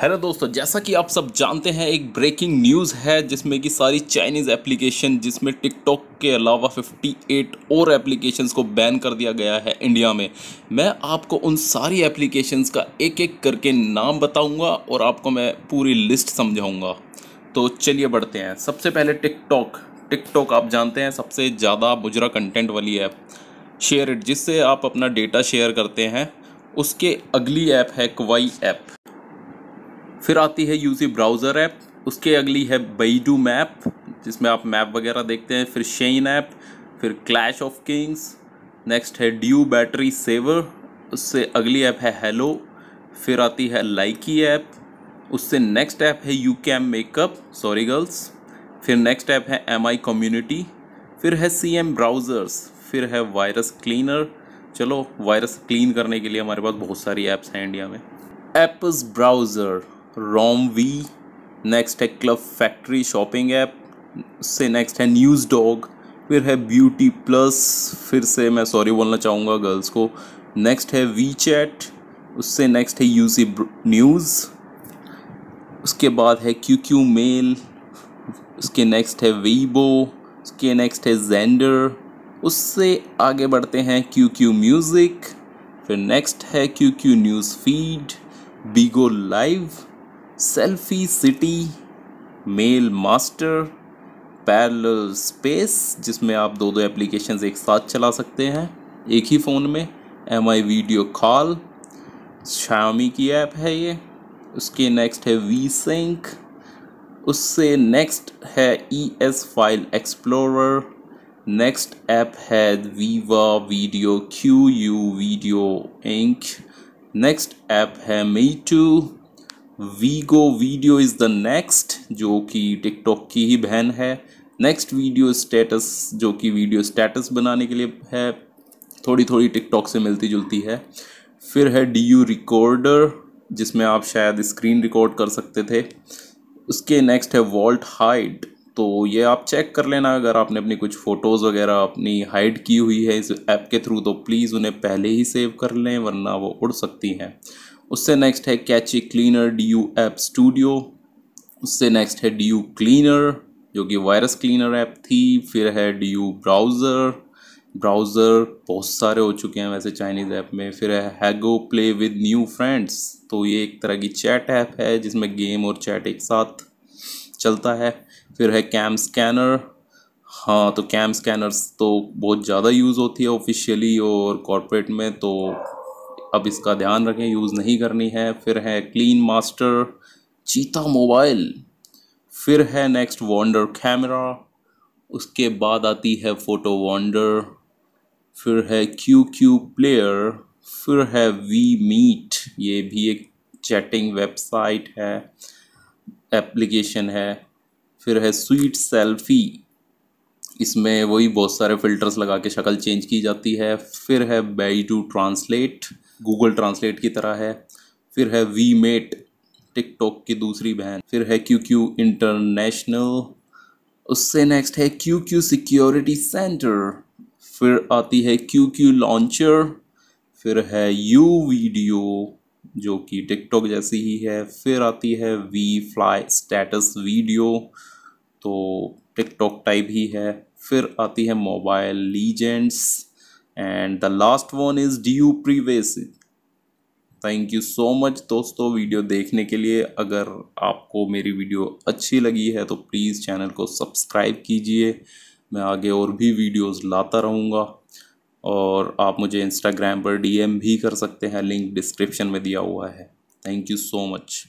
hello दोस्तों जैसा कि आप सब जानते हैं एक ब्रेकिंग न्यूज़ है जिसमें कि सारी चाइनीज़ एप्लीकेशन जिसमें टिकटॉक के अलावा 58 और एप्लीकेशंस को बैन कर दिया गया है इंडिया में मैं आपको उन सारी एप्लीकेशंस का एक एक करके नाम बताऊंगा और आपको मैं पूरी लिस्ट समझाऊंगा तो चलिए बढ़ते हैं सबसे पहले टिकटॉक टिकटॉक आप जानते हैं सबसे ज़्यादा बुजरा कंटेंट वाली ऐप शेयर इट जिससे आप अपना डेटा शेयर करते हैं उसके अगली ऐप है क्वाई ऐप फिर आती है यूज़ी ब्राउज़र ऐप उसके अगली है बईडू मैप जिसमें आप मैप वगैरह देखते हैं फिर शेन ऐप फिर क्लैश ऑफ किंग्स नेक्स्ट है ड्यू बैटरी सेवर उससे अगली ऐप है हेलो फिर आती है लाइकी ऐप उससे नेक्स्ट ऐप है YouCam makeup sorry girls फिर नेक्स्ट ऐप है एम आई कम्यूनिटी फिर है सी एम ब्राउज़र्स फिर है वायरस क्लीनर चलो वायरस क्लीन करने के लिए हमारे पास बहुत सारी ऐप्स हैं इंडिया में apps browser Romwe next है क्लब फैक्ट्री शॉपिंग ऐप उससे नेक्स्ट है न्यूज़ डॉग फिर है ब्यूटी प्लस फिर से मैं सॉरी बोलना चाहूँगा गर्ल्स को नेक्स्ट है वी चैट उससे नेक्स्ट है यू सी न्यूज़ उसके बाद है क्यू क्यू मेल उसके नेक्स्ट है वीबो उसके नेक्स्ट है जेंडर उससे आगे बढ़ते हैं क्यू क्यू म्यूज़िक फिर नेक्स्ट है Q Q news feed Bigo live selfie city mail master parallel space जिसमें आप दो दो एप्लीकेशन एक साथ चला सकते हैं एक ही फ़ोन में M I video call Xiaomi की ऐप है ये उसके नेक्स्ट है वी सिंक उससे नेक्स्ट है E S file explorer next app है Viva video Q U video inc next app है Meitu Vigo video is the next जो कि टिकटॉक की ही बहन है नेक्स्ट वीडियो स्टेटस जो कि वीडियो स्टेटस बनाने के लिए है थोड़ी थोड़ी टिकटॉक से मिलती जुलती है फिर है डी यू रिकॉर्डर जिसमें आप शायद स्क्रीन रिकॉर्ड कर सकते थे उसके नेक्स्ट है वॉल्ट हाइट तो ये आप चेक कर लेना अगर आपने अपनी कुछ फ़ोटोज़ वगैरह अपनी हाइड की हुई है इस ऐप के थ्रू तो प्लीज़ उन्हें पहले ही सेव कर लें वरना वो उड़ सकती हैं उससे नेक्स्ट है cache cleaner D U app studio उससे नेक्स्ट है डी यू क्लीनर जो कि वायरस क्लीनर ऐप थी फिर है डी यू ब्राउज़र ब्राउज़र बहुत सारे हो चुके हैं वैसे चाइनीज़ ऐप में फिर है हैगो प्ले विद न्यू फ्रेंड्स तो ये एक तरह की चैट ऐप है जिसमें गेम और चैट एक साथ चलता है फिर है कैम स्कैनर हाँ तो कैम स्कैनर्स तो बहुत ज़्यादा यूज़ होती है ऑफिशियली और कॉरपोरेट में तो अब इसका ध्यान रखें यूज़ नहीं करनी है फिर है क्लीन मास्टर चीता मोबाइल फिर है नेक्स्ट वॉन्डर कैमरा उसके बाद आती है फ़ोटो वॉन्डर फिर है क्यू क्यू प्लेयर फिर है वी मीट ये भी एक चैटिंग वेबसाइट है एप्लीकेशन है फिर है स्वीट सेल्फी इसमें वही बहुत सारे फ़िल्टर्स लगा के शक्ल चेंज की जाती है फिर है बेई टू ट्रांसलेट गूगल ट्रांसलेट की तरह है फिर है वी मेट टिकटॉक की दूसरी बहन फिर है क्यू क्यू इंटरनेशनल उससे नेक्स्ट है क्यू क्यू सिक्योरिटी सेंटर फिर आती है क्यू क्यू लॉन्चर फिर है यू वीडियो जो कि टिकटॉक जैसी ही है फिर आती है वी फ्लाई स्टेटस वीडियो तो टिकटॉक टाइप ही है फिर आती है mobile legends and the last one is D U privacy thank you so much दोस्तों वीडियो देखने के लिए अगर आपको मेरी वीडियो अच्छी लगी है तो प्लीज़ चैनल को सब्सक्राइब कीजिए मैं आगे और भी वीडियोस लाता रहूँगा और आप मुझे इंस्टाग्राम पर डीएम भी कर सकते हैं लिंक डिस्क्रिप्शन में दिया हुआ है थैंक यू सो मच